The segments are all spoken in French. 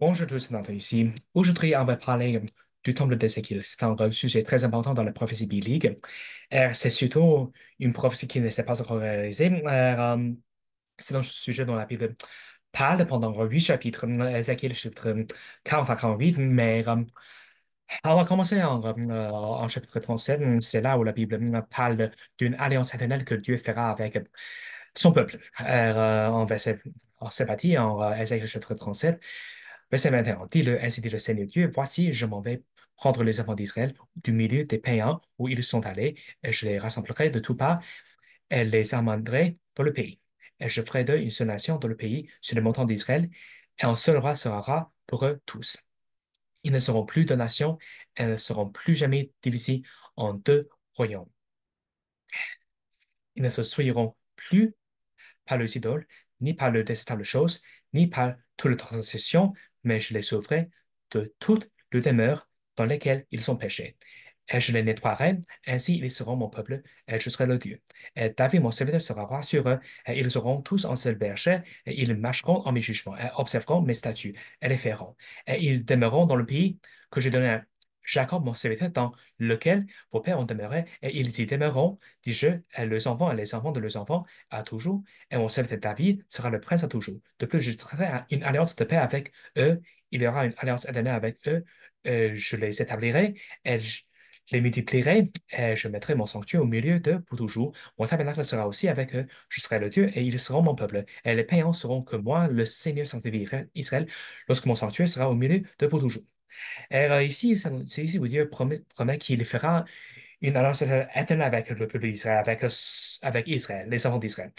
Bonjour à tous, c'est ici. Aujourd'hui, on va parler du temple d'Ézéchiel. C'est un sujet très important dans la prophétie biblique. Euh, c'est surtout une prophétie qui ne s'est pas encore réalisée. Euh, euh, c'est un sujet dont la Bible parle pendant huit chapitres, Ézéchiel chapitre 40 à 48, mais on va commencer en, chapitre 37. C'est là où la Bible parle d'une alliance éternelle que Dieu fera avec son peuple. On va se en Ézéchiel chapitre 37. Verset 21. le ainsi dit le Seigneur Dieu, voici, je m'en vais prendre les enfants d'Israël du milieu des païens où ils sont allés, et je les rassemblerai de tout pas et les amènerai dans le pays. Et je ferai d'eux une seule nation dans le pays, sur le montant d'Israël, et un seul roi sera pour eux tous. Ils ne seront plus de nations et ne seront plus jamais divisés en deux royaumes. Ils ne se souilleront plus par les idoles, ni par le détestables choses, ni par toutes les transgressions mais je les sauverai de toutes les demeures dans lesquelles ils ont péché. Et je les nettoierai, ainsi ils seront mon peuple, et je serai le Dieu. Et David, mon serviteur, sera roi sur eux, et ils auront tous un seul berger, et ils marcheront en mes jugements, et observeront mes statuts, et les feront. Et ils demeureront dans le pays que donné donnerai Jacob serviteur dans lequel vos pères ont demeuré, et ils y demeureront, dis je, et enfants et les enfants de leurs enfants, à toujours, et mon serviteur David sera le prince à toujours. De plus, je traiterai une alliance de paix avec eux, il y aura une alliance éternelle avec eux, je les établirai, je les multiplierai, et je mettrai mon sanctuaire au milieu de pour toujours. Mon tabernacle sera aussi avec eux. Je serai le Dieu, et ils seront mon peuple. Et les païens seront que moi, le Seigneur sanctifiera Israël, lorsque mon sanctuaire sera au milieu de pour toujours. Et ici, c'est ici où Dieu promet, qu'il fera une alliance éternelle avec le peuple d'Israël, avec, avec Israël, les enfants d'Israël.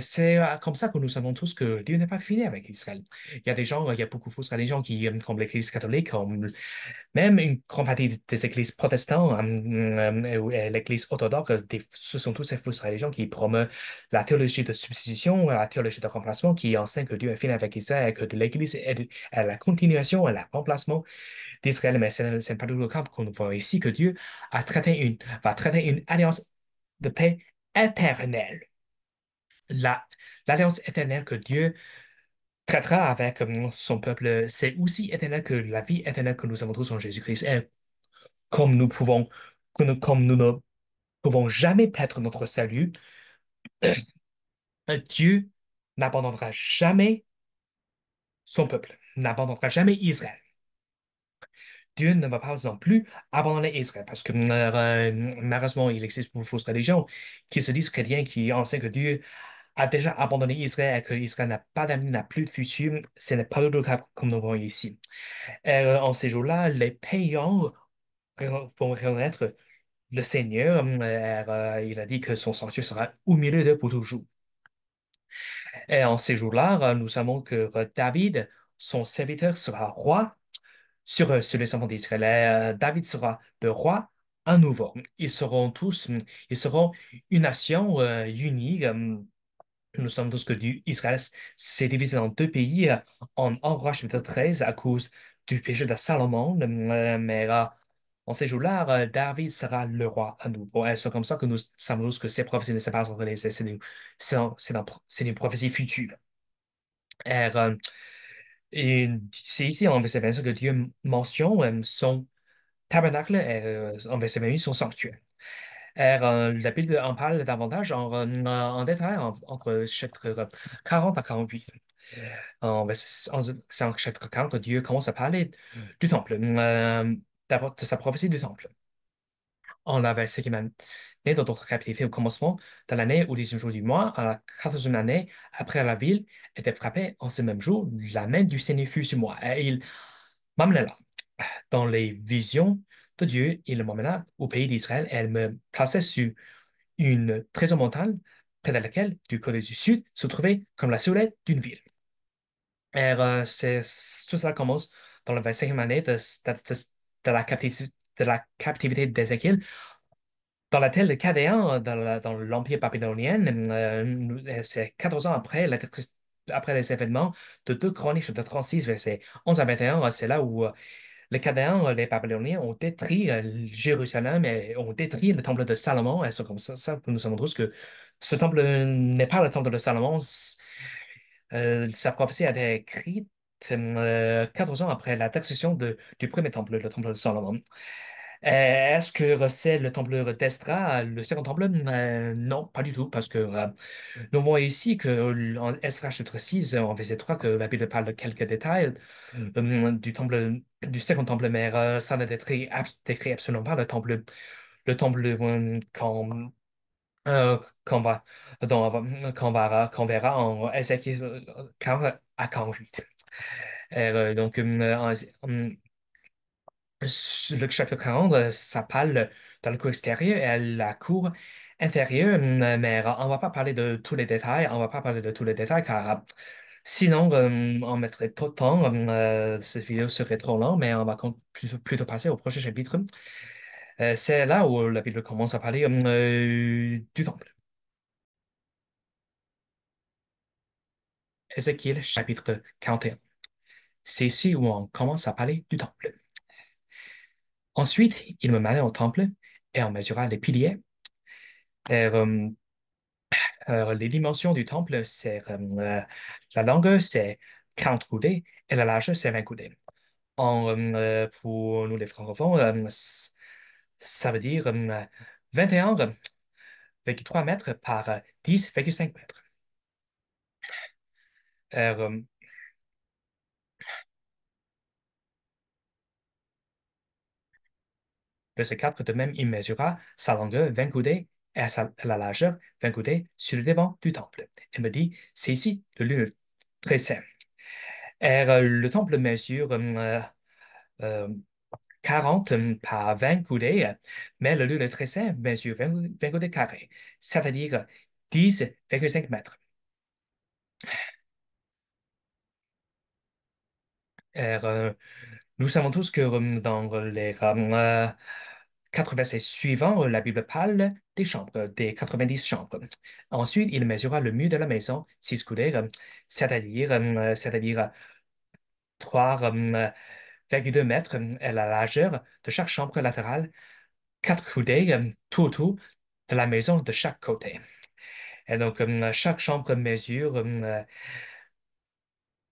C'est euh, comme ça que nous savons tous que Dieu n'est pas fini avec Israël. Il y a des gens, il y a beaucoup, de y a des gens qui, comme l'Église catholique, comme même une grande partie des églises protestantes, hum, hum, euh, euh, l'église orthodoxe, ce sont tous ces fausses religions qui promeuvent la théologie de substitution, la théologie de remplacement, qui enseigne que Dieu est fini avec Israël et que l'église est la continuation, à le remplacement d'Israël. Mais c'est, n'est pas tout le cas qu'on voit ici que Dieu a traité une, va traiter une alliance de paix éternelle. La, l'alliance éternelle que Dieu traitera avec son peuple, euh, c'est aussi éternel que la vie éternelle que nous avons tous en Jésus-Christ Et Comme nous pouvons, comme nous ne pouvons jamais perdre notre salut, Dieu n'abandonnera jamais son peuple, n'abandonnera jamais Israël. Dieu ne va pas non plus abandonner Israël parce que euh, malheureusement, il existe une fausse religion qui se disent chrétiens qui enseignent que Dieu a déjà abandonné Israël et que Israël n'a pas d'avenir, n'a plus de futur, ce n'est pas le cas comme nous voyons ici. Et euh, en ces jours-là, les payants vont reconnaître le Seigneur. Euh, euh, il a dit que son sanctuaire sera au milieu d'eux pour toujours. Et en ces jours-là, nous savons que David, son serviteur, sera roi sur, sur les enfants d'Israël. David sera le roi à nouveau. Ils seront tous, ils seront une nation unie nous sommes tous que Israël s'est divisé en deux pays euh, en chapitre 13 à cause du péché de Salomon. Euh, mais euh, en ces jours-là, David sera le roi à nouveau. c'est comme ça que nous savons tous que ces prophéties ne se passent pas c'est c'est une prophétie future. Et, c'est ici en verset 25 que Dieu mentionne son tabernacle et en verset 28 son sanctuaire. Euh, la Bible en parle davantage en, euh, en, détail entre chapitre 40 à 48. Euh, ben, c'est en chapitre 40 Dieu commence à parler du temple, d'abord de sa prophétie du temple. En avait qui année dans notre captivité au commencement de l'année au 10e jour du mois, à la 14 année, après la ville était frappée en ce même jour, la main du Seigneur fut sur moi. Et il m'amena là. Dans les visions, Dieu, il m'emmena au pays d'Israël. Elle me plaçait sur une trésor montagne, près de laquelle, du côté du sud, se trouvait comme la soleil d'une ville. Et euh, c'est tout ça commence dans la 25e année de, la, captivité, de la captivité d'Ézéchiel, dans la telle de Cadéan, dans l'Empire babylonien, euh, euh, c'est 14 ans après, après les événements de deux chroniques de 36, verset 11 à 21, c'est là où euh, les Cadéens, les Babyloniens ont détruit euh, Jérusalem et ont détruit le temple de Salomon. Et c'est comme ça, que nous savons tous que ce temple euh, n'est pas le temple de Salomon. sa prophétie a été écrite 14 ans après la destruction du premier temple, le temple de Salomon. Euh, est-ce que c'est le temple d'Estra le second temple euh, Non, pas du tout, parce que euh, nous voyons ici que en Estra chapitre 6, en verset 3, que la Bible parle de quelques détails du temple, du second temple, mais ça n'a décrit, décrit absolument pas le temple, le temple quand qu'on va, verra, en Ézéchiel 4 à 48. Euh, donc, le ça euh, parle euh, dans le cours extérieur et la cour intérieure, hum, euh, mais on va pas parler de tous les détails, on va pas parler de tous les détails car sinon hum, on mettrait trop de temps, hum, cette vidéo serait trop longue, mais on va plutôt passer au prochain chapitre. C'est là où la Bible commence à parler du temple. Ézéchiel chapitre 41. C'est ici où on commence à parler du temple. Ensuite, il me mena au temple et en mesura les piliers. Euh, euh, euh, les dimensions du temple, c'est la longueur, c'est 40 coudées et la largeur, c'est 20 coudées. pour nous les francophones, ça veut dire 21,3 mètres par 10,5 mètres. Verset 4, de même, il mesura sa longueur 20 coudées et la largeur 20 coudées sur le devant du temple. Il me dit, c'est ici le lieu très saint. Et, euh, le temple mesure 40 hum, euh, euh, hum, par 20 coudées, mais le lieu très saint mesure 20, 20 coudées carrées, c'est-à-dire 10,5 mètres. Et, nous savons tous que hum, dans les quatre versets suivants, la Bible parle des chambres, des 90 chambres. Ensuite, il mesura le mur de la maison, six coudées, c'est-à-dire, c'est-à-dire 3,2 mètres à la largeur de chaque chambre latérale, quatre coudées tout autour de la maison de chaque côté. Et donc, chaque chambre mesure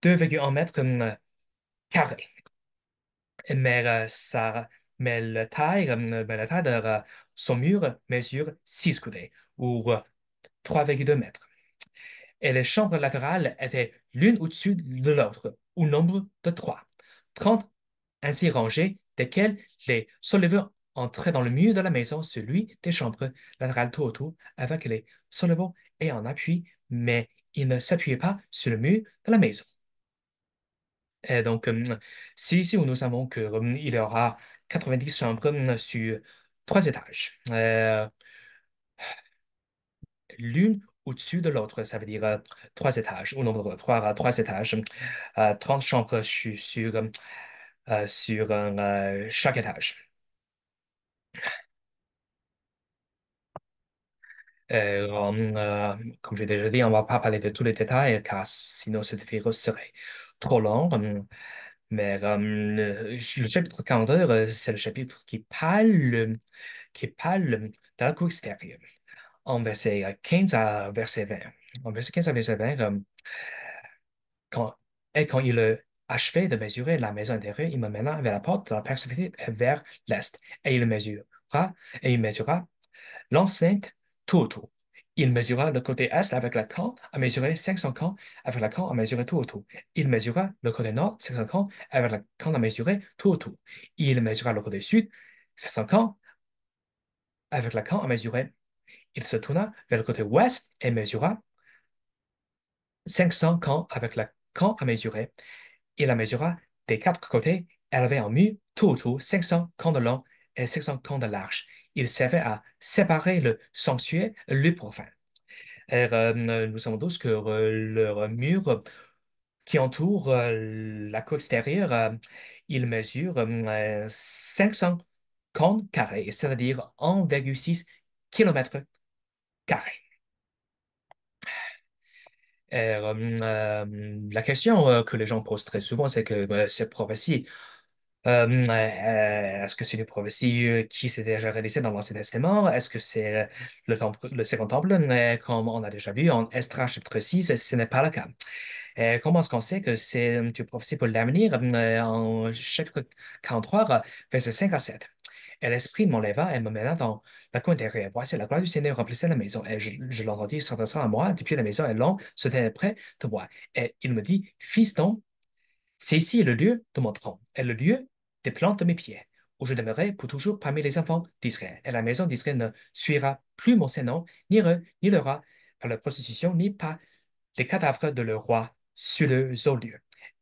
2,1 mètres carrés. Mais ça mais la taille, euh, ben, la taille de euh, son mur mesure 6 coudées, ou 3,2 euh, mètres. Et les chambres latérales étaient l'une au-dessus de l'autre, au nombre de trois. Trente ainsi rangées, desquelles les souleveurs entraient dans le mur de la maison, celui des chambres latérales tout autour, avec les soulevants et en appui, mais ils ne s'appuyaient pas sur le mur de la maison. Et donc, si, si nous savons qu'il y aura 90 chambres sur trois étages. Euh, l'une au-dessus de l'autre, ça veut dire euh, trois étages, ou nombre de trois, euh, trois étages, 30 chambres sur, sur, sur chaque étage. comme j'ai déjà dit, on ne va pas parler de tous les détails car sinon cette vidéo serait trop longue. Mais le, chapitre 42, euh, c'est le chapitre qui parle, qui parle de la cour extérieure. En verset 15 à verset 20. En verset 15 à verset 20, quand, et quand il achevé de mesurer la maison intérieure, il me mena vers la porte de la perspective vers l'est. Et il mesura, et il mesura l'enceinte tout autour. Il mesura le côté est avec la corde à mesurer 500 camps avec la camp à mesurer tout autour. Il mesura le côté nord, 500 camps avec la corde à mesurer tout autour. Il mesura le côté sud, 500 camps avec la camp à mesurer. Il se tourna vers le côté ouest et mesura 500 camps avec la camp à mesurer. Il la mesura des quatre côtés, avait en mur tout autour, 500 camps de long et 500 camps de large il servait à séparer le sanctuaire, le profane. Euh, nous savons tous que euh, le mur euh, qui entoure la cour extérieure, il mesure 500 cônes carrés, c'est-à-dire 1,6 km carré. la question que les gens posent très souvent, c'est que ces prophéties euh, est-ce que c'est une prophétie euh, qui s'est déjà réalisée dans l'Ancien Testament? Est-ce que c'est euh, le, temple, le second temple, comme on a déjà vu en Estra chapitre 6, ce n'est pas le cas. comment est-ce qu'on sait que c'est une prophétie pour l'avenir? en chapitre 43, verset 5 à 7. Et l'esprit m'enleva et me mena dans la cour intérieure. Voici la gloire du Seigneur remplissait la maison. Et je, je l'entendis s'adressant à moi depuis la maison et l'on se tenait près de moi. Et il me dit, Fils donc, c'est ici le lieu de mon trône et le lieu des plantes de mes pieds, où je demeurerai pour toujours parmi les enfants d'Israël. Et la maison d'Israël ne suivra plus mon nom ni eux, ni le roi, par la prostitution, ni par les cadavres de leur roi sur le eaux lieux.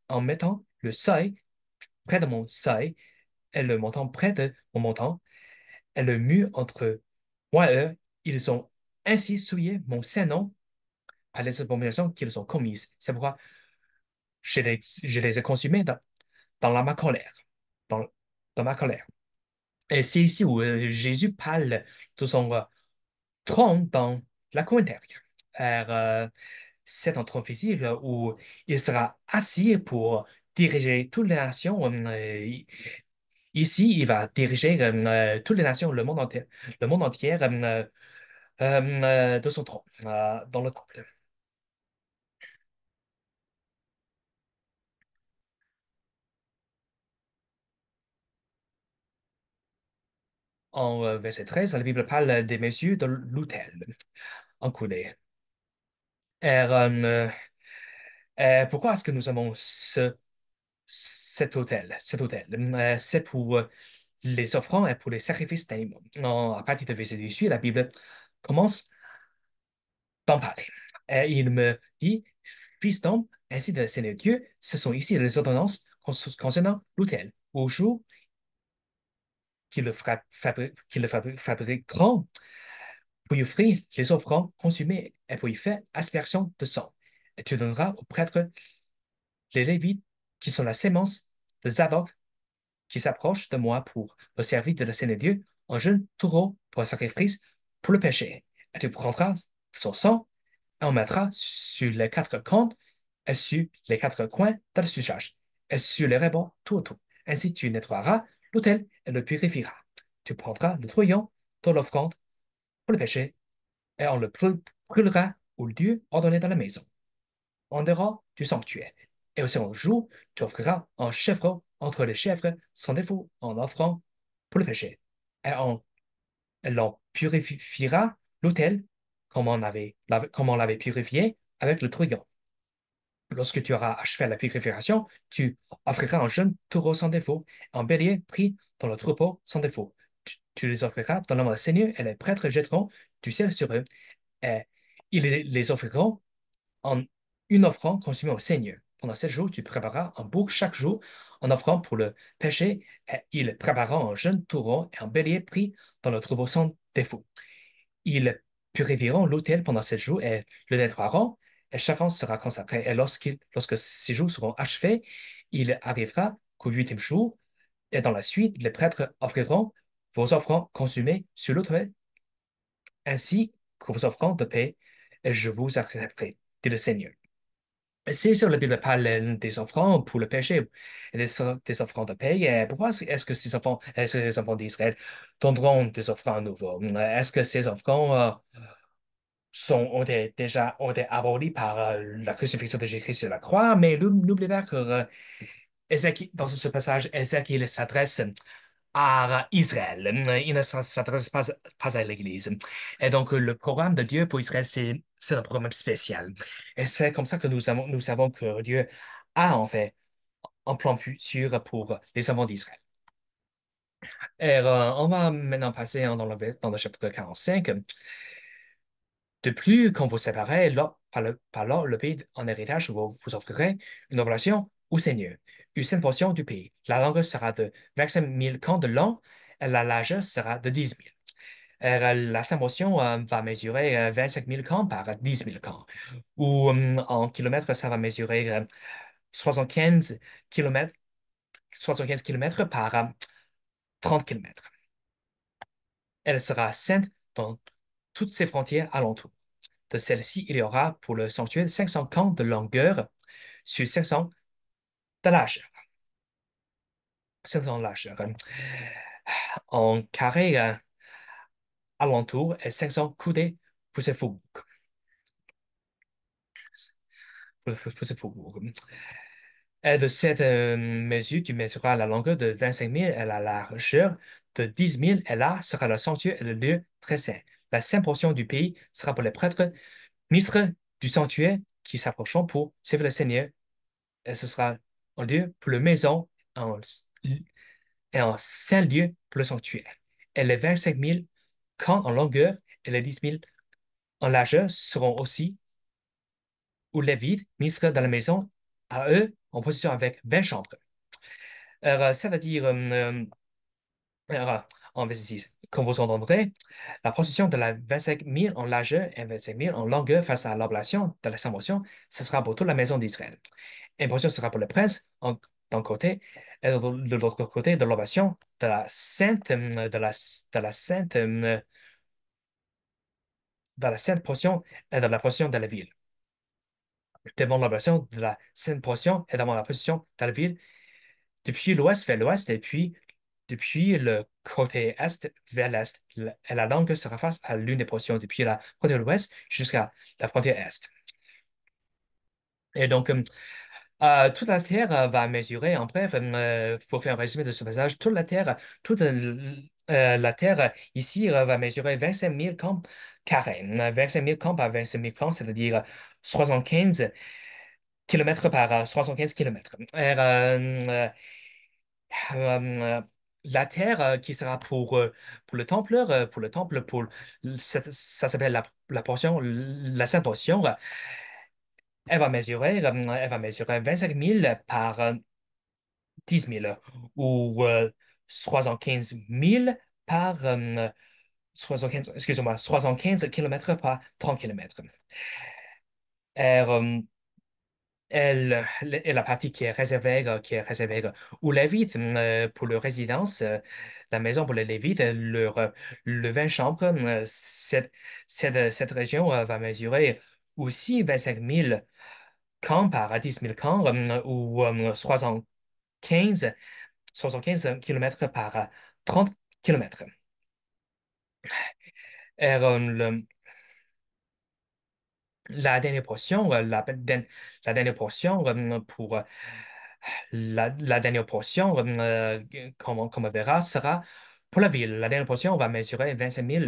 En mettant le seuil près de mon seuil, et le montant près de mon montant, et le mur entre moi et eux, ils ont ainsi souillé mon Saint-Nom par les abominations qu'ils ont commises. C'est pourquoi je les, ai consumés dans, la ma colère, dans, ma Et c'est ici où euh, Jésus parle de son euh, trône dans la cour Euh, c'est un trône physique euh, où il sera assis pour diriger toutes les nations. Ici, il va diriger toutes les nations, le monde entier, le monde entier de son trône, dans le temple. En euh, verset 13, la Bible parle des messieurs de l'autel en Et, et er, euh, euh, pourquoi est-ce que nous avons ce, cet autel? Cet autel, c'est pour les offrandes et pour les sacrifices d'animaux. À partir de verset 18, la Bible commence d'en parler. Et il me dit, Fils d'homme, ainsi de Seigneur Dieu, ce sont ici les ordonnances concernant l'autel. Au jour qui le, qui le fabriqueront pour y offrir les offrandes consumées et pour y faire aspersion de sang. Et tu donneras aux prêtres les Lévites qui sont la sémence de Zadok qui s'approche de moi pour le service de la sainte Dieu, un jeune taureau pour un sacrifice pour le péché. Et tu prendras son sang et on mettra sur les quatre comptes et sur les quatre coins de la sujage et sur les rebords tout autour. Ainsi tu nettoieras l'autel et le purifiera. Tu prendras le troyon dans l'offrande pour le péché et on le brûlera au lieu ordonné dans la maison, On dehors du sanctuaire. Et au second jour, tu offriras un chèvre entre les chèvres sans défaut en offrant pour le péché. Et on purifiera l'autel comme on l'avait purifié avec le troyon Lorsque tu auras achevé la purification, tu offriras un jeune taureau sans défaut, un bélier pris dans le troupeau sans défaut. Tu, les offriras dans le nom du Seigneur et les prêtres jetteront du ciel sur eux. Et ils les offriront en une offrande consumée au Seigneur. Pendant sept jours, tu prépareras un bouc chaque jour en offrande pour le péché. Et ils prépareront un jeune taureau et un bélier pris dans le troupeau sans défaut. Ils purifieront l'autel pendant sept jours et le nettoieront chaque an sera consacré. Et lorsque, lorsque ces jours seront achevés, il arrivera qu'au huitième jour, et dans la suite, les prêtres offriront vos offrandes consumées sur l'autel, ainsi que vos offrandes de paix, et je vous accepterai, dit le Seigneur. C'est sur la Bible parle des offrandes pour le péché, des, des offrandes de paix. Et eh, pourquoi est-ce que ces enfants, enfants d'Israël donneront des offrandes à nouveau? Est-ce que ces enfants ont, été déjà ont été abolis par euh, la crucifixion de Jésus-Christ sur la croix, mais n'oubliez pas que euh, dans ce passage, il s'adresse à Israël. Il ne s'adresse pas, pas, à l'Église. Et donc, le programme de Dieu pour Israël, c'est, un programme spécial. Et c'est comme ça que nous, avons, nous savons que Dieu a en fait un plan futur pour les enfants d'Israël. Et euh, on va maintenant passer dans le, dans le chapitre 45. De plus, quand vous séparez par, le, le pays en héritage, vous, vous offrirez une oblation au Seigneur, une portion du pays. La longueur sera de 25 000 camps de long et la largeur sera de 10 000. Euh, la sainte portion euh, va mesurer 25 euh, 000 camps par 10 000 camps, ou hum, en kilomètres, ça va mesurer 75 km, km par 30 km. Elle sera sainte dans toutes ces frontières alentour. De celle-ci, il y aura pour le sanctuaire 500 camps de longueur sur 500 de largeur. 500 de largeur. En carré euh, alentour et 500 coudées pour ses fougues. Et de cette euh, mesure, tu mesureras la longueur de 25 000 et la largeur de 10 000, et là sera le sanctuaire et le lieu très saint la sainte portion du pays sera pour les prêtres, ministres du sanctuaire qui s'approcheront pour servir le Seigneur. Et ce sera un lieu pour la maison et un saint lieu pour le sanctuaire. Et les 25 000 camps en longueur et les 10 000 en largeur seront aussi où vides, ministres dans la maison, à eux en position avec 20 chambres. Alors, ça veut dire, euh, euh, en verset 6, comme vous entendrez, la position de la 25 000 en largeur et 25 000 en longueur face à l'ablation de la Saint-Motion, ce sera pour toute la maison d'Israël. Une portion sera pour le prince d'un côté et de, l'autre côté de l'oblation de la sainte, de la, sainte, de la sainte portion et de la portion de la ville. Devant l'oblation de la sainte portion et devant la position de la ville, depuis l'ouest vers l'ouest et puis depuis le côté est vers l'est, et la langue sera face à l'une des portions depuis la frontière ouest jusqu'à la frontière est. Et donc, euh, euh, toute la Terre euh, va mesurer, en bref, il pour faire un résumé de ce passage, toute la Terre, toute la Terre ici va mesurer 25 000 camps carrés. 25 000 camps par 25 000 camps, c'est-à-dire 75 km par 75 km la terre euh, qui sera pour, euh, euh, pour le temple, pour le temple, pour ça s'appelle la, portion, la sainte portion, elle va mesurer, elle va mesurer 25 000 par 10 000 ou 315 000 par 315, excusez-moi, 315 km par 30 km. Et, elle, la partie qui est réservée, qui est réservée aux Lévites, euh, pour leur résidence, euh, la maison pour les Lévites, euh, le 20 chambres, cette, cette, cette, région va mesurer aussi 25 000 camps par 10 000 camps, ou 75, 75 km par 30 km la dernière portion, euh, la, dernière portion euh, pour euh, la, dernière portion, comme, on, verra, sera pour la ville. La dernière portion on va mesurer 25 000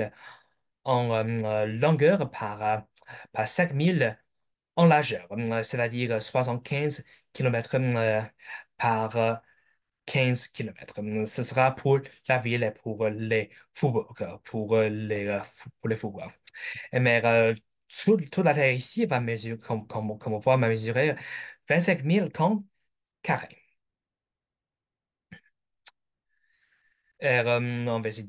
en longueur par, par 5 000 en largeur, c'est-à-dire 75 km par 15 km. Ce sera pour la ville et pour les faubourgs, pour les, Mais tout, tout la Terre ici va mesurer, comme, comme, comme on voit, va mesurer 25 000 tonnes carrés. Et, euh, en va c'est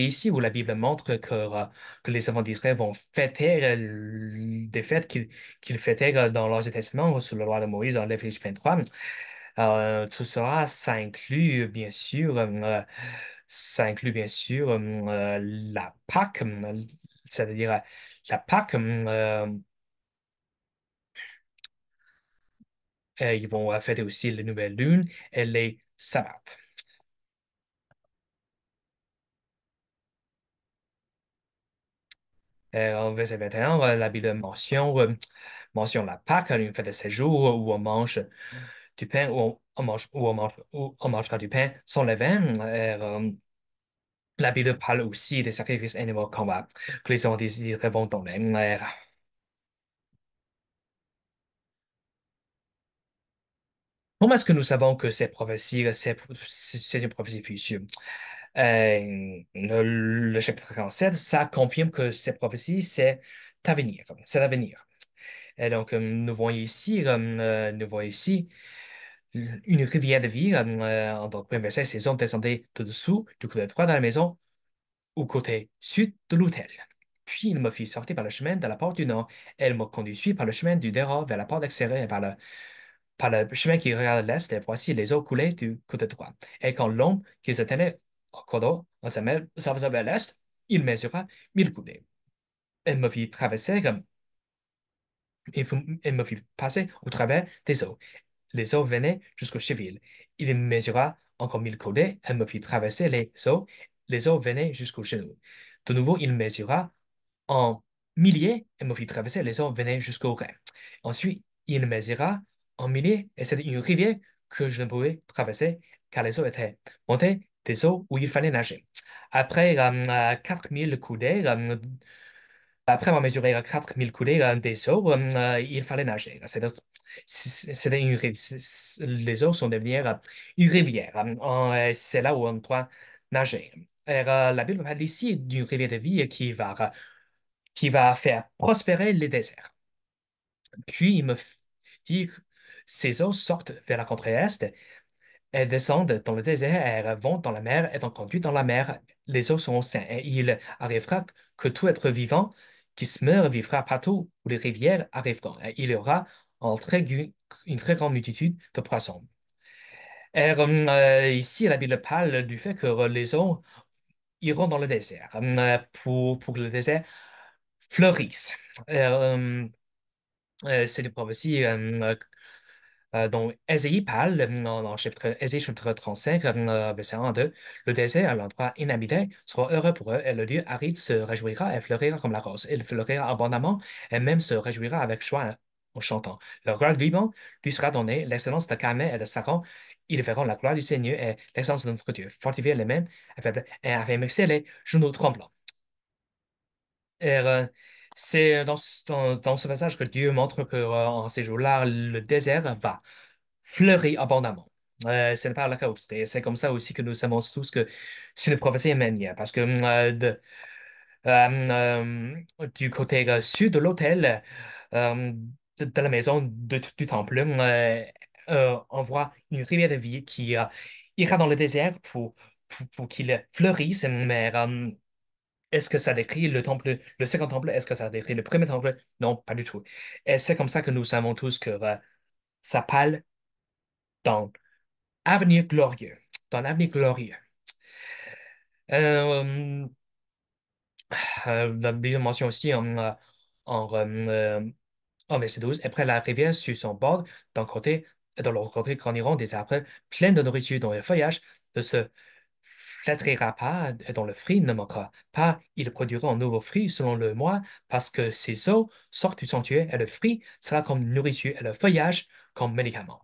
ici où la Bible montre que, euh, que les enfants d'Israël vont fêter euh, des fêtes qu'ils qu fêtaient euh, dans l'Ancien Testament sous la loi de Moïse en l'Évangile 23. Euh, tout cela, ça inclut bien sûr, ça inclut bien sûr la Pâque, c'est-à-dire la Pâque, euh, euh, ils vont euh, fêter aussi la nouvelle lune et les sabbats. En verset 21, la Bible mentionne, la Pâque, une fête de séjour où on mange du pain, où on, mange, où on, mange, où on mangera du pain sans levain. La Bible parle aussi des sacrifices animaux euh, qu'on va, gens disent très bons dans les Comment est-ce que nous savons que ces prophéties, c'est une prophétie future? Euh, le, chapitre 37, ça confirme que ces prophéties, c'est l'avenir. C'est l'avenir. Et donc, euh, nous voyons ici, nous voyons ici une rivière de vie. Euh, donc premier verset, ses hommes descendaient de dessous, du côté droit de la maison, au côté sud de l'hôtel. Puis il me fit sortir par le chemin de la porte du nord. Elle me conduisit par le chemin du dehors vers la porte extérieure et par le, par le chemin qui regarde l'est. Et voici les eaux coulées du côté droit. Et quand l'homme qui se tenait au cordeau en sa main vers l'est, il mesura mille coudées. Elle me fit traverser comme il me fit passer au travers des eaux les eaux venaient jusqu'au cheville. Il mesura encore mille coudées, elle me fit traverser les eaux, les eaux venaient jusqu'aux genoux. De nouveau, il mesura en milliers, et me fit traverser les eaux venaient jusqu'au reins. Ensuite, il mesura en milliers, et c'est une rivière que je ne pouvais traverser, car les eaux étaient montées des eaux où il fallait nager. Après 4000 euh, coudées, euh, après avoir mesuré 4000 coudées euh, des eaux, il fallait nager. C'est les eaux sont devenues une rivière. C'est là où on doit nager. Euh, la Bible parle ici d'une rivière de vie qui va, euh, qui va faire prospérer les déserts. Puis il me dit ces eaux sortent vers la contrée est, elles descendent dans le désert, elles euh, vont dans la mer, elles sont conduites dans la mer. Les eaux sont saines et il arrivera que tout être vivant qui se meurt vivra partout où les rivières arriveront. Il y aura très, une très grande multitude de poissons. Euh, ici, la Bible parle du fait que euh, les hommes iront dans le désert euh, pour, pour que le désert fleurisse. c'est une prophétie dont Ésaïe parle dans chapitre, chapitre 35, verset 1 2. Le désert, à l'endroit inhabité, sera heureux pour eux et le Dieu aride se réjouira et fleurira comme la rose. Il fleurira abondamment et même se réjouira avec joie en chantant. Leur gloire vivant lui sera donné l'excellence de Carmel et de Saron. Ils verront la gloire du Seigneur et l'excellence de notre Dieu. Fortifiez les mêmes et avait les genoux je Euh, c'est dans, dans, dans, ce passage que Dieu montre que euh, en ces jours-là, le désert va fleurir abondamment. Euh, ce n'est pas la cause. Et c'est comme ça aussi que nous savons tous que c'est une prophétie manière Parce que euh, du côté sud de l'hôtel, de la maison du temple, euh, euh, on voit une rivière de vie qui euh, ira dans le désert pour, pour, qu'il fleurisse, mais est-ce que ça décrit le temple, le second temple? Est-ce que ça décrit le premier temple? Non, pas du tout. Et c'est comme ça que nous savons tous que ça parle dans l'avenir glorieux. Dans l'avenir glorieux. Euh, la aussi en, en en 12, après la rivière sur son bord, d'un côté, dans l'autre côté grandiront des arbres pleins de nourriture dont le feuillage ne se flattera pas et dont le fruit ne manquera pas. Ils produiront nouveau fruit selon le mois parce que ces eaux sortent du sanctuaire et le fruit sera comme nourriture et le feuillage comme médicament.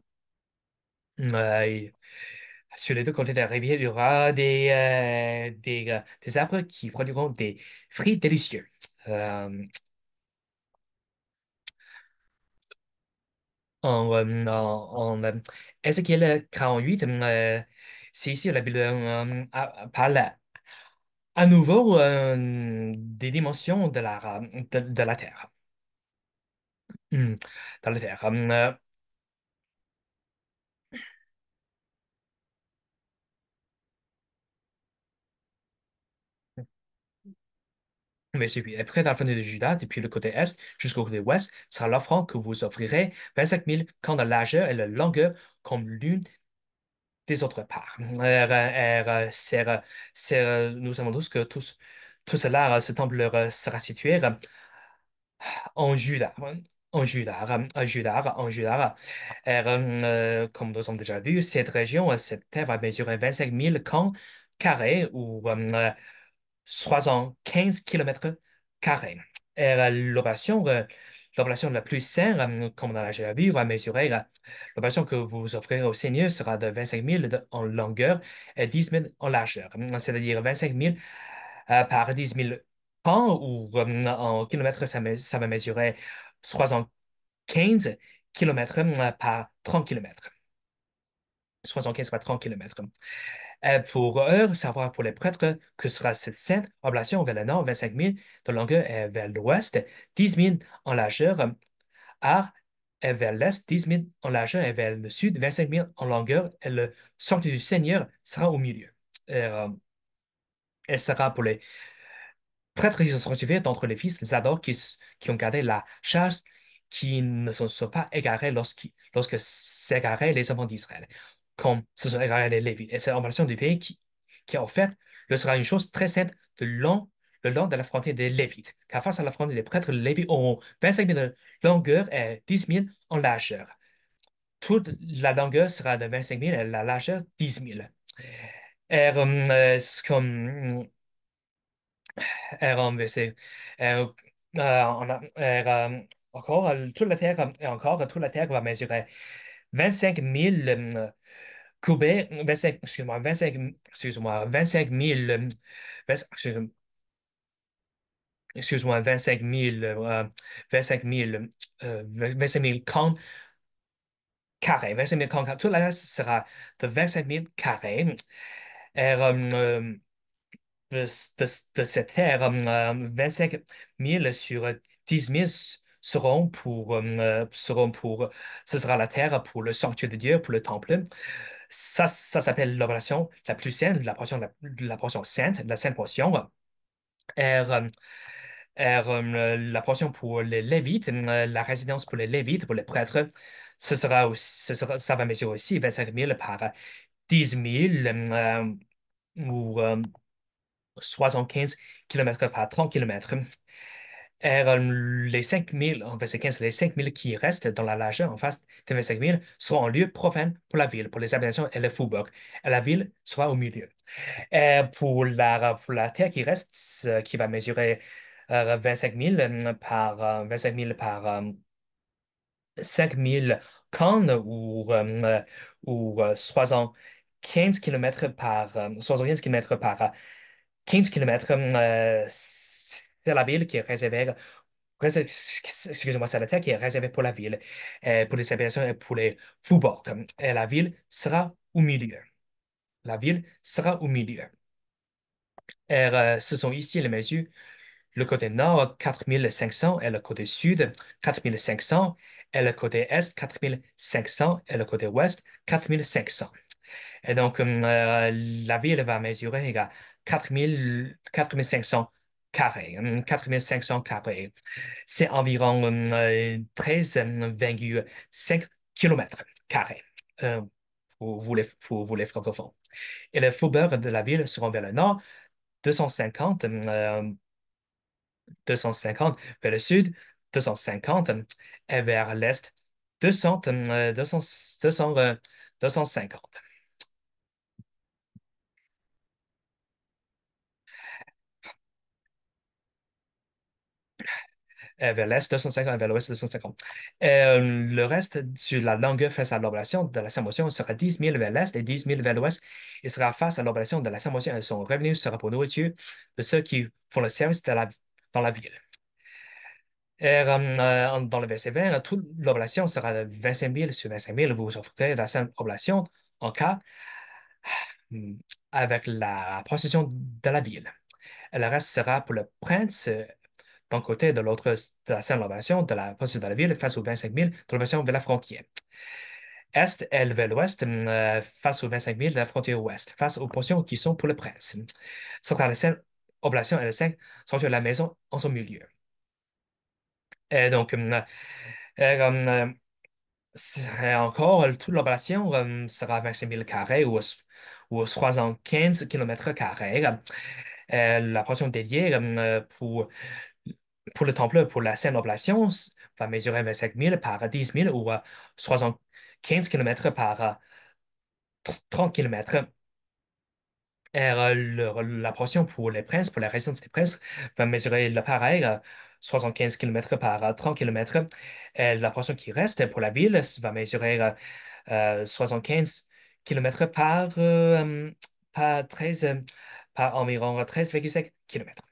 sur les deux côtés de la rivière, il y aura des, euh, des, euh, des arbres qui produiront des fruits délicieux. Euh, En, en, est-ce qu'elle 48, euh, c'est ici la Bible parle à nouveau des dimensions de la, de, la terre. Dans la terre. Mais c'est puis après près de Judas, depuis le côté est jusqu'au côté ouest, sera l'offrande que vous offrirez 25 000 quand de largeur et la longueur comme l'une des autres parts. Euh, euh, nous savons tous que tout, tout cela, euh, ce temple sera situé en Juda. En Juda, en Juda, en Juda. comme nous avons déjà vu, cette région, cette terre va mesurer 25 000 camps carrés ou 315 km carrés. Euh, l'opération euh, l'opération la plus saine, euh, comme dans la déjà va mesurer l'opération que vous offrez au Seigneur sera de 25 000 en longueur et 10 000 en largeur, c'est-à-dire 25 000 par 10 000 ans ou en kilomètres, ça, ça, va mesurer 75 km par 30 km. 75 par 30 km. Euh, pour eux, savoir pour les prêtres que sera cette sainte oblation vers le nord, 25 000 de longueur euh, vers l'ouest, 10 000 en largeur, euh, vers l'est, 10 000 en largeur et vers le sud, 25 000 en longueur, et le sort du Seigneur sera au milieu. Et, ce sera pour les prêtres qui se sont suivis d'entre les fils les adores, qui, ont gardé la charge, qui ne se sont pas égarés lorsque s'égaraient les enfants d'Israël comme ce serait Israël et Lévi. Et c'est l'embarcation du pays qui, qui, en fait, le sera une chose très sainte de long, le long de la frontière des Lévites. Car face à la frontière des prêtres, les Lévites auront 25 000 de longueur et 10 000 en largeur. Toute la longueur sera de 25 000 et la largeur 10 000. Et, euh, comme, et, euh, encore, la terre, encore, toute la terre va mesurer 25 000 25, excuse-moi, 25, excuse-moi, 25 000, euh, excuse-moi, 25 000, 25 000, 25 000 camps carrés, 25 000 camps carrés. Tout là reste sera de 25 000 carrés. Et, euh, euh, de, de cette terre, 25 000 sur 10 000 seront pour, seront pour, ce sera la terre pour le sanctuaire de Dieu, pour le temple. Ça, s'appelle l'opération la plus saine, la portion, sainte, la sainte portion. Euh, er, euh, er, euh, la portion pour les Lévites, la résidence pour les Lévites, pour les prêtres, ce sera, ça va mesurer aussi 25 000 par 10 000 ou 75 km par 30 km. Euh, les 5000, en 15, les 5000 qui restent dans la largeur en face des 25 000 seront en lieu profane pour la ville, pour les habitations et les Et La ville sera au milieu. Et euh, pour la, pour terre qui reste, qui va mesurer 25 euh, 000 par 25000 par 5 000 cannes ou, ou 75 km par 75 km par 15 km c'est la ville qui est réservée excusez-moi, c'est la terre qui est réservée pour la ville, euh, pour les célébrations et pour les Et euh, la ville sera au milieu. La ville sera au milieu. Et, euh, ce sont ici les mesures. Le côté nord, 4500, et le côté sud, 4500, et le côté est, 4500, et le côté ouest, 4500. Et donc, la ville va mesurer 4500 carrés, 4500 carrés. C'est environ 13,5 euh, km carrés euh, pour vous les, les francophones. Et les faubourgs de la ville seront vers le nord, 250, 250 euh, vers le sud, 250 et vers l'est, 200, 250. vers l'est, 250 vers l'ouest, 250. le reste sur la longueur face à l'oblation de la Saint-Motion sera 10 000 vers l'est et 10 000 vers l'ouest. Il sera face à l'oblation de la Saint-Motion et son revenu sera pour nourriture de ceux qui font le service dans la ville. Euh, euh, dans le verset 20, toute l'oblation sera de 25 000 sur 25 000. Vous offrez la sainte oblation en cas avec la procession de la ville. Le reste sera pour le prince d'un côté, de l'autre, de la de laurentienne de la poste de la ville, face aux 25 000 de l'Ovation vers la frontière. Est, elle vers l'ouest, hum, euh, face aux 25 000 de la frontière ouest, face aux portions qui sont pour le prince. Sur la scène, oblation et le 5 sont sur la maison en son milieu. Et donc, hum, euh, euh encore, toute l'oblation hum, sera 25 000 carrés ou, ou 315 km carrés. la portion dédiée euh, pour pour le temple, pour la scène oblation, va mesurer 25 000 par 10 000 ou 75 euh, km par 30 km. Et la portion pour les princes, pour la résidence des princes, va mesurer le pareil, 75 km par 30 euh, km. Et la portion qui reste pour la ville va mesurer 75 euh, km par, hum, par, 13, par environ 13,5 km.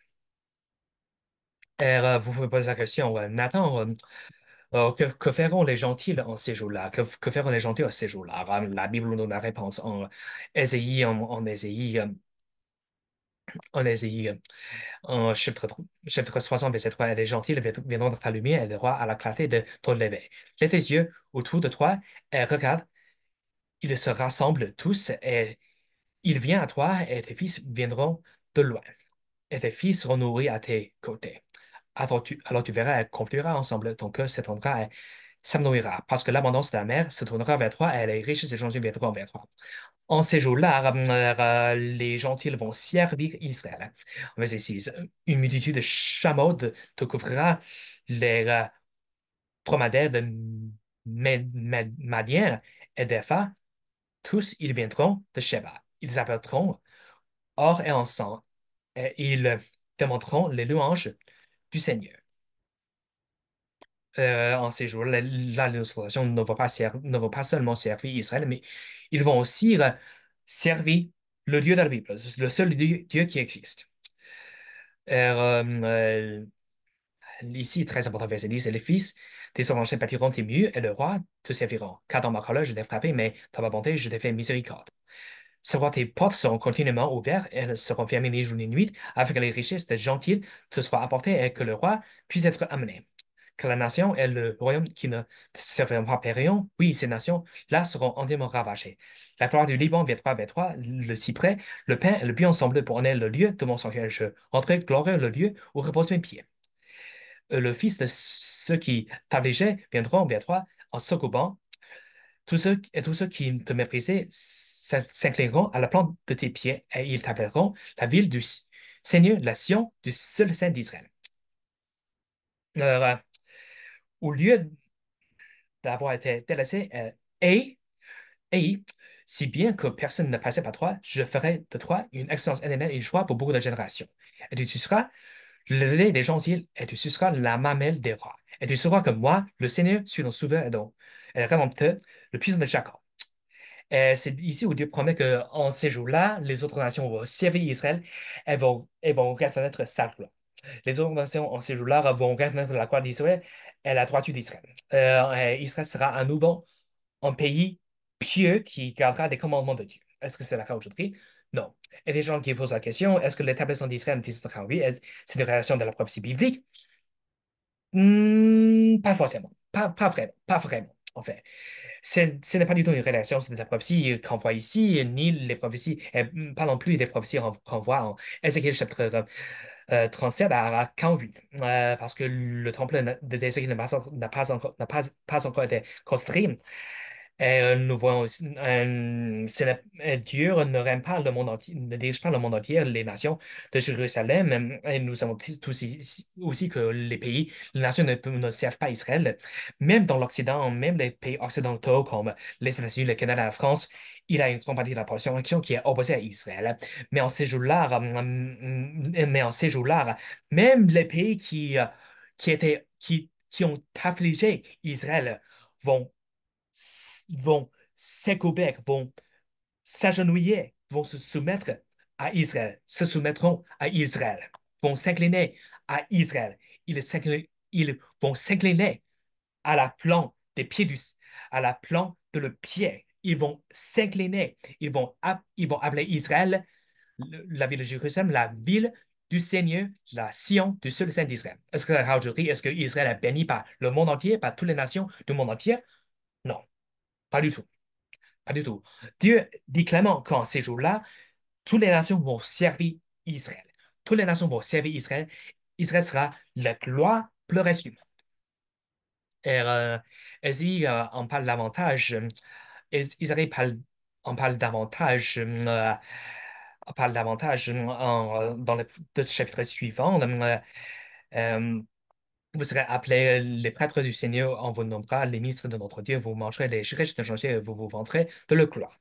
Euh, vous pouvez poser la question, euh, Nathan, euh, que, feront les gentils en ces jours-là? Que, feront les gentils en ces jours-là? Ah, la Bible nous donne la réponse en Ésaïe, en, en Ésaïe, en Ésaïe, chapitre, 60, verset 3. les gentils viendront dans ta lumière et les rois à la clarté de ton lever. Lève tes yeux autour de toi et regarde, ils se rassemblent tous et ils viennent à toi et tes fils viendront de loin et tes fils seront nourris à tes côtés alors tu, alors tu verras, elle confluera ensemble, ton cœur s'étendra et s'amnouira, parce que l'abondance de la mer se tournera vers toi, et les riches des gentils viendront vers, toi. En ces jours-là, euh, les gentils vont servir Israël. Verset euh, 6. Une multitude de chameaux te couvrira les dromadaires euh, de Madian et d'Epha. Tous ils viendront de Sheba. Ils apporteront or et encens. Et ils te montreront les louanges du Seigneur. Euh, en ces jours-là, l'illustration ne, va pas ne va pas seulement servir Israël, mais ils vont aussi servir le Dieu de la Bible, le seul Dieu, qui existe. Euh, ici, très important, verset 10, les fils des anciens pâtiront tes murs, et le roi te serviront. Car dans ma colère, je t'ai frappé, mais dans ma bonté, je t'ai fait miséricorde que tes portes seront continuellement ouvertes et elles seront fermées les jours et les nuits, afin que les richesses des gentils te soient apportées et que le roi puisse être amené. Que la nation et le royaume qui ne serviront pas périront, oui, ces nations-là seront entièrement ravagées. La gloire du Liban viendra vers toi, le cyprès, le pain et le bien ensemble pour en être le lieu de mon sanctuaire. Je rentrerai glorieux, le lieu où reposent mes pieds. Euh, le fils de ceux qui t'affligeaient viendront vers toi en s'occupant « Tous ceux, tous ceux qui te méprisaient s'inclineront à la plante de tes pieds et ils t'appelleront la ville du Seigneur, la Sion du seul Saint d'Israël. Euh, au lieu d'avoir été délaissé euh, et, si bien que personne ne passait par toi, je ferai de toi une excellence animale et une joie pour beaucoup de générations. Et tu seras le lait des gentils et tu seras la mamelle des rois et tu sauras que moi, le Seigneur, suis ton souverain, ton euh, Rédempteur, le puissant de Jacob. Et euh, c'est ici où Dieu promet qu'en ces jours-là, les autres nations vont servir Israël et vont, et vont reconnaître sa gloire. Les autres nations en ces jours-là vont reconnaître la croix d'Israël et la droiture d'Israël. Euh, Israël sera à nouveau un pays pieux qui gardera des commandements de Dieu. Est-ce que c'est la cas aujourd'hui? Non. Et les des gens qui posent la question, est-ce que l'établissement d'Israël en 1948 C'est une relation de la prophétie biblique? Hmm, pas forcément. Pas, pas vraiment. Pas vraiment. fait. ce n'est pas du tout une relation sur la prophétie qu'on voit ici, ni les prophéties, et euh, hmm, pas non plus des prophéties qu'on voit en Ézéchiel chapitre 37 euh, euh, à 48, parce que le temple d'Ézéchiel n'a pas, pas encore été construit. Et euh, nous voyons aussi, euh, euh, Dieu ne pas le monde entier, ne dirige pas le monde entier, les nations de Jérusalem. Et nous savons aussi, aussi que les pays, les nations ne, servent pas Israël. Même dans l'Occident, même les pays occidentaux comme les États-Unis, le Canada, la France, il a une grande de la population qui est opposée à Israël. Mais en ces jours-là, mais en ces là même les pays qui, qui, étaient, qui, qui ont affligé Israël vont vont s'écober, vont s'agenouiller, vont se soumettre à Israël, se soumettront à Israël, vont s'incliner à Israël. Ils, ils vont s'incliner à la plan des pieds du, à la plan de le pied. Ils vont s'incliner. Ils vont, ils vont appeler Israël, la ville de Jérusalem, la ville du Seigneur, la Sion du seul Saint d'Israël. Est-ce que est-ce que Israël est béni par le monde entier, par toutes les nations du monde entier? Non. Pas du tout. Pas du tout. Dieu dit clairement qu'en ces jours-là, toutes les nations vont servir Israël. Toutes les nations vont servir Israël. Israël sera la loi pour le Et, ici, euh, euh, parle davantage, euh, Israël parle, on parle davantage, on parle davantage dans le, chapitre suivant. Vous serez appelés euh, les prêtres du Seigneur, on vous nommera les ministres de notre Dieu, vous mangerez les richesses de et vous vous vendrez de le gloire.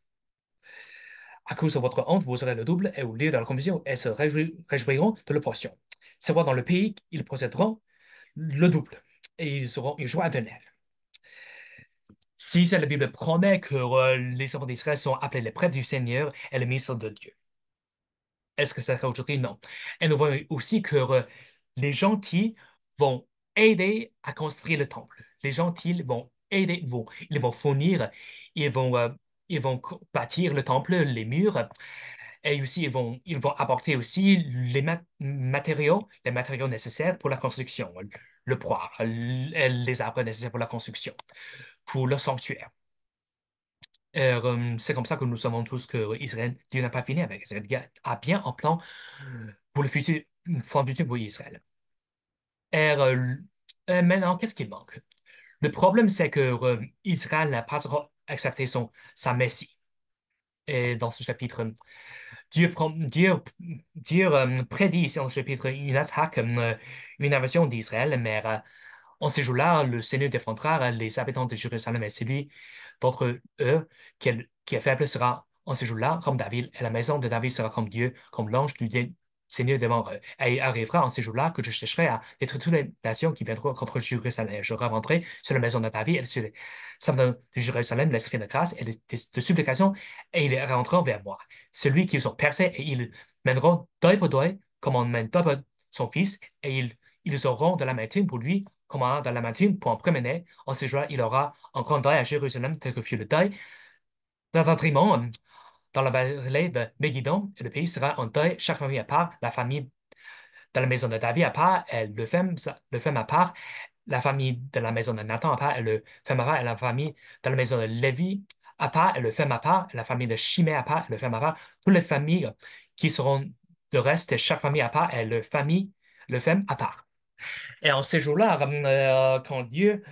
À cause de votre honte, vous aurez le double et au lieu de la confusion, et se réjouiront de l'oppression. portion. C'est dans le pays, ils procéderont le double et ils auront une joie éternelle. Si la Bible promet que euh, les enfants d'Israël sont appelés les prêtres du Seigneur et les ministres de Dieu. Est-ce que ça serait aujourd'hui? Non. Et nous voyons aussi que euh, les gentils vont aider à construire le temple. Les gentils vont aider, ils vont fournir, ils vont, euh, ils vont bâtir le temple, les murs, et aussi ils vont, ils vont apporter aussi les matériaux, les matériaux nécessaires pour la construction, le poids, les arbres nécessaires pour la construction, pour le sanctuaire. Euh, c'est comme ça que nous savons tous que Israël, Dieu n'a pas fini avec Israël. Il a bien un plan pour le futur, pour Israël. E euh, maintenant, qu'est-ce qui manque? Le problème, c'est que euh, Israël n'a pas accepté son, sa Messie. Et dans ce chapitre, Dieu, Dieu, Dieu euh, prédit, dans ce chapitre, une attaque, une invasion d'Israël, mais en ce jour là le Seigneur défendra les habitants de Jérusalem et celui d'entre eux qui est, qui faible sera en ce jour là comme David, et la maison de David sera comme Dieu, comme l'ange du, Dieu. Seigneur demande, et arrivera en ces jours-là que je chercherai à être toutes les nations qui viendront contre Jérusalem. Je reviendrai sur la maison de David et sur les de Jérusalem, l'esprit de grâce et de, supplication, et ils rentreront vers moi. Celui qui ont percé, et ils mèneront d'œil pour d'œil, comme on mène d'œil pour son fils, et ils, ils auront de la matine pour lui, comme on a de la matine pour en promener. En ces jours-là, il aura un grand deuil à Jérusalem, tel que fut le deuil. Dans dans la vallée de Megiddo, le pays sera en chaque famille à part, la famille de la maison de David à part, elle le femme, le femme à part, la famille de la maison de Nathan à part, elle le femme à part, et la famille de la maison de Lévi à part, et le femme à part, la famille de Shimei à part, et le femme à part, toutes les familles qui seront de reste, chaque famille à part, elle le famille, le femme à part. Et en ces jours-là, euh, quand Dieu,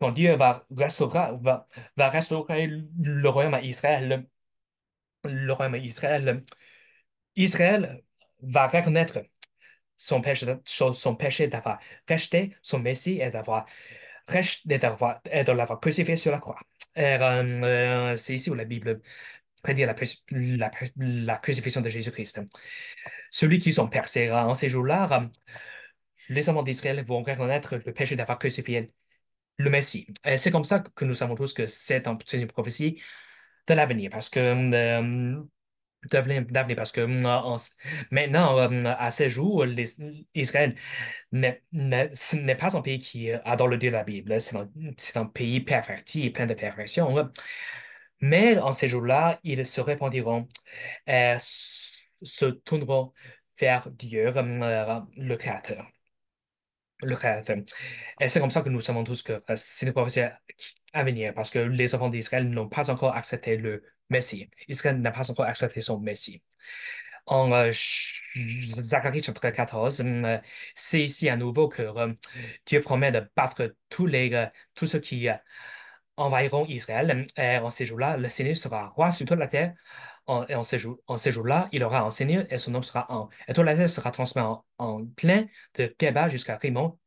quand Dieu va, restaurer, va, va restaurer le royaume à Israël, le royaume d'Israël. Israël va reconnaître son péché, son péché d'avoir rejeté son Messie et d'avoir et de l'avoir crucifié sur la croix. Euh, euh, c'est ici où la Bible prédit la, crucifixion de Jésus-Christ. Celui qui s'en percera en ces jours-là, euh, les enfants d'Israël vont reconnaître le péché d'avoir crucifié le Messie. c'est comme ça que nous savons tous que c'est une prophétie l'avenir parce que hum, euh, parce que hum, maintenant, hum, à ces jours, Israël ce n'est pas un pays qui adore le Dieu de la Bible, c'est un, pays perverti, plein de perversions. Mais en ces jours-là, ils se répandiront et euh, se tourneront vers Dieu, euh, le Créateur. Le Créateur. Et c'est comme ça que nous savons tous que c'est le prophète à venir parce que les enfants d'Israël n'ont pas encore accepté le Messie. Israël n'a pas encore accepté son Messie. En euh, Zacharie chapitre 14, euh, c'est ici à nouveau que euh, Dieu promet de battre tous, les, tous ceux qui envahiront Israël. Et en ces jours-là, le Seigneur sera roi sur toute la terre. En, et en ces, jours, là il aura un Seigneur et son nom sera un. Et toute la terre sera transmise en, en plein de Kéba jusqu'à Rimon,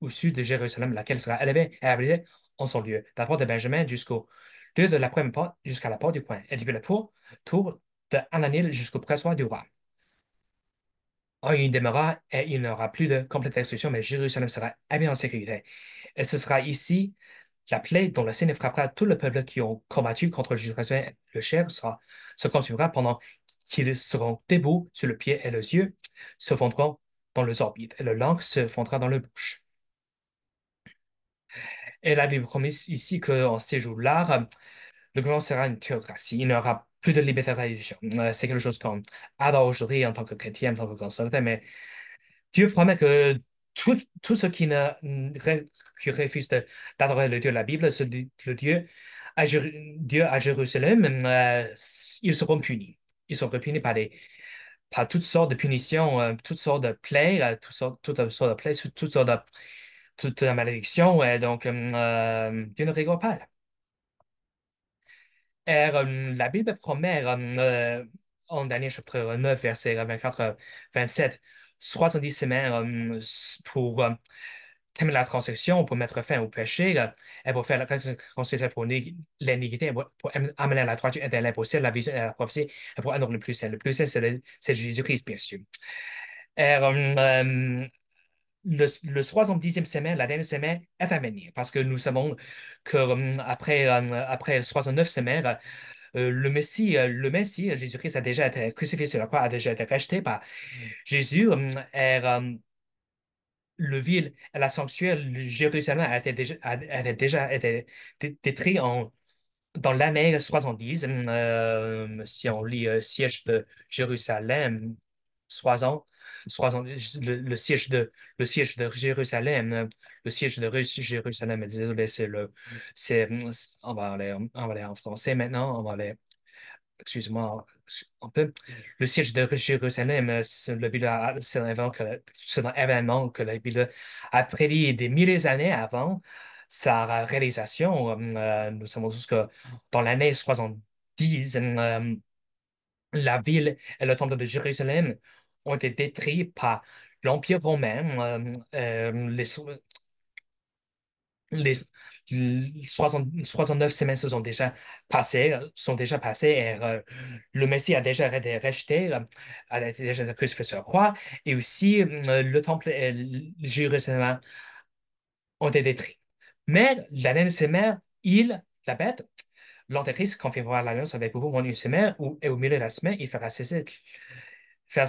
au sud de Jérusalem, laquelle sera élevée et abritée en son lieu, de la porte de Benjamin jusqu'au lieu de la première porte jusqu'à la porte du coin, et depuis la tour, de Ananil jusqu'au pressoir du roi. Or, ah, il demeura et il n'aura plus de complète destruction, mais Jérusalem sera bien en sécurité. Et ce sera ici la plaie dont le Seigneur frappera tout le peuple qui ont combattu contre Jérusalem. Le chèvre sera, se consumera pendant qu'ils seront debout sur le pied et les yeux se fondront dans les orbites et le langue se fondra dans le bouche. Elle a lui promis ici qu'en ces jours-là, le gouvernement sera une théocratie. Il n'y aura plus de liberté de religion. Euh, c'est quelque chose qu'on adore aujourd'hui en tant que chrétien, en tant que conservateur, mais Dieu promet que tout, tout ceux qui, ne, qui refusent d'adorer le Dieu de la Bible, ce, le Dieu à, Dieu à Jérusalem, euh, ils seront punis. Ils seront punis par, des, par toutes sortes de punitions, euh, toutes sortes de plaies, toutes, sortes, toutes sortes de plaies, toutes sortes de toute la malédiction est euh, donc euh, euh, une rigueur pâle. la Bible promet, en Daniel chapitre 9, verset 24-27, 70 semaines pour terminer la transaction, pour mettre fin au péché, et pour faire la transaction pour l'iniquité, pour, amener à la droiture à l'impossible, la vision et la prophétie, et pour rendre le plus saint. Le plus sain, c'est Jésus-Christ, bien sûr. Et, le, le 70e semaine, la dernière semaine est à venir parce que nous savons que hum, après, hum, après le 69 semaine, euh, le Messie, euh, le Messie, Jésus-Christ a déjà été crucifié sur la croix, a déjà été racheté par Jésus. Hum, er, le ville, la sanctuaire, Jérusalem a été déjà, a, déjà été détruit en, dans l'année 70. Euh, si on lit Siège de Jérusalem, 3 ans, le, le, siège de, le siège de Jérusalem. Le siège de Jérusalem, désolé, c'est le. on, va aller, on va aller en français maintenant. On va aller. Excuse-moi un peu. Le siège de Jérusalem, c'est c'est un événement que la Bible a prédit des milliers d'années avant sa réalisation. Euh, nous savons tous que dans l'année 70, euh, la ville et le temple de Jérusalem ont été détruits par l'Empire romain, euh, euh, les, les, 69 semaines sont déjà passées, sont déjà passées. et euh, le Messie a déjà été rejeté, a été déjà crucifié sur roi, et aussi le temple et le Jérusalem ont été détruits. Mais l'année de semaine, il, la bête, l'antéchrist confirmera l'alliance avec vous pendant une semaine, ou, et au milieu de la semaine, il fera cesser faire,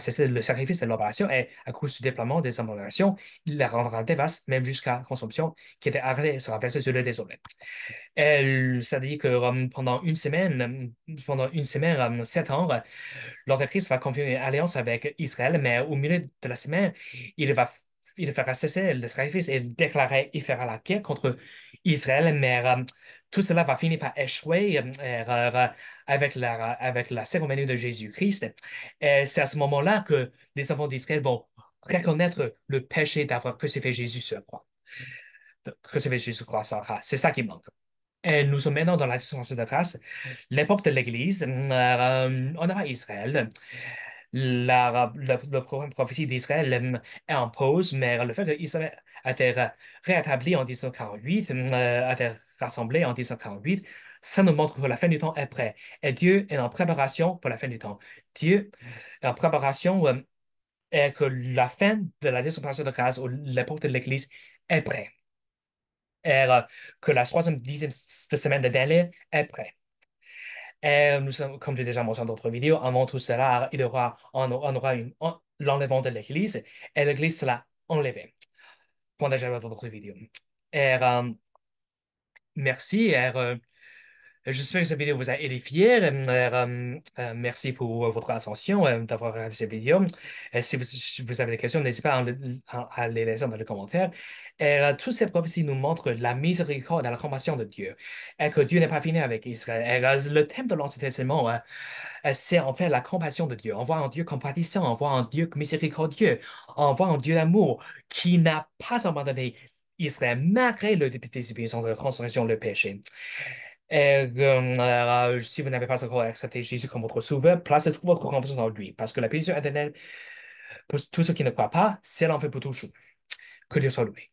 cesser le sacrifice de l'opération et, à cause du déploiement des améliorations, il la rendra dévastée même jusqu'à consommation qui était arrêtée et sera versée sur le désolé. C'est-à-dire que euh, pendant une semaine, euh, pendant une semaine, euh, septembre, l'entreprise va confier une alliance avec Israël, mais au milieu de la semaine, il va il fera cesser le sacrifice et déclarer il fera la guerre contre Israël, mais tout cela va finir par échouer euh, euh, euh, avec la, cérémonie de Jésus-Christ. Et C'est à ce moment-là que les enfants d'Israël vont reconnaître le péché d'avoir crucifié Jésus sur la croix. Jésus sur c'est ça qui manque. Et nous sommes maintenant dans la séance de grâce, l'époque de l'Église, on aura Israël la, la, prophétie d'Israël est en pause, mais le fait qu'Israël a été rétabli en 1948, euh, a été rassemblé en 1948, ça nous montre que la fin du temps est prête. Et Dieu est en préparation pour la fin du temps. Dieu est en préparation euh, et que la fin de la dispensation de grâce ou l'époque de l'Église est prêt Et euh, que la troisième, dixième semaine de délai est prête. Et euh, nous sommes, comme j'ai déjà mentionné dans d'autres vidéos, avant tout cela, il aura, on aura une, l'enlèvement de l'Église et l'Église sera enlevée. Point déjà dans d'autres vidéos. Et, euh, merci. Euh, euh, J'espère que cette vidéo vous a édifié. Euh, euh, merci pour votre attention, d'avoir regardé cette vidéo. si vous, avez des questions, n'hésitez pas à, les laisser dans les commentaires. Et, toutes ces prophéties nous montrent la miséricorde et la compassion de Dieu. Et que Dieu n'est pas fini avec Israël. le thème de l'Ancien Testament, hein. c'est en fait la compassion de Dieu. On voit un Dieu compatissant, on voit un Dieu miséricordieux, on voit un Dieu d'amour qui n'a pas abandonné Israël malgré le député de la transgression, le péché. Et, euh, si vous n'avez pas encore accepté Jésus comme votre sauveur, placez toute votre confiance en lui, parce que la bénédiction éternelle, pour tous ceux qui ne croient pas, c'est l'enfer pour toujours. Que Dieu soit loué.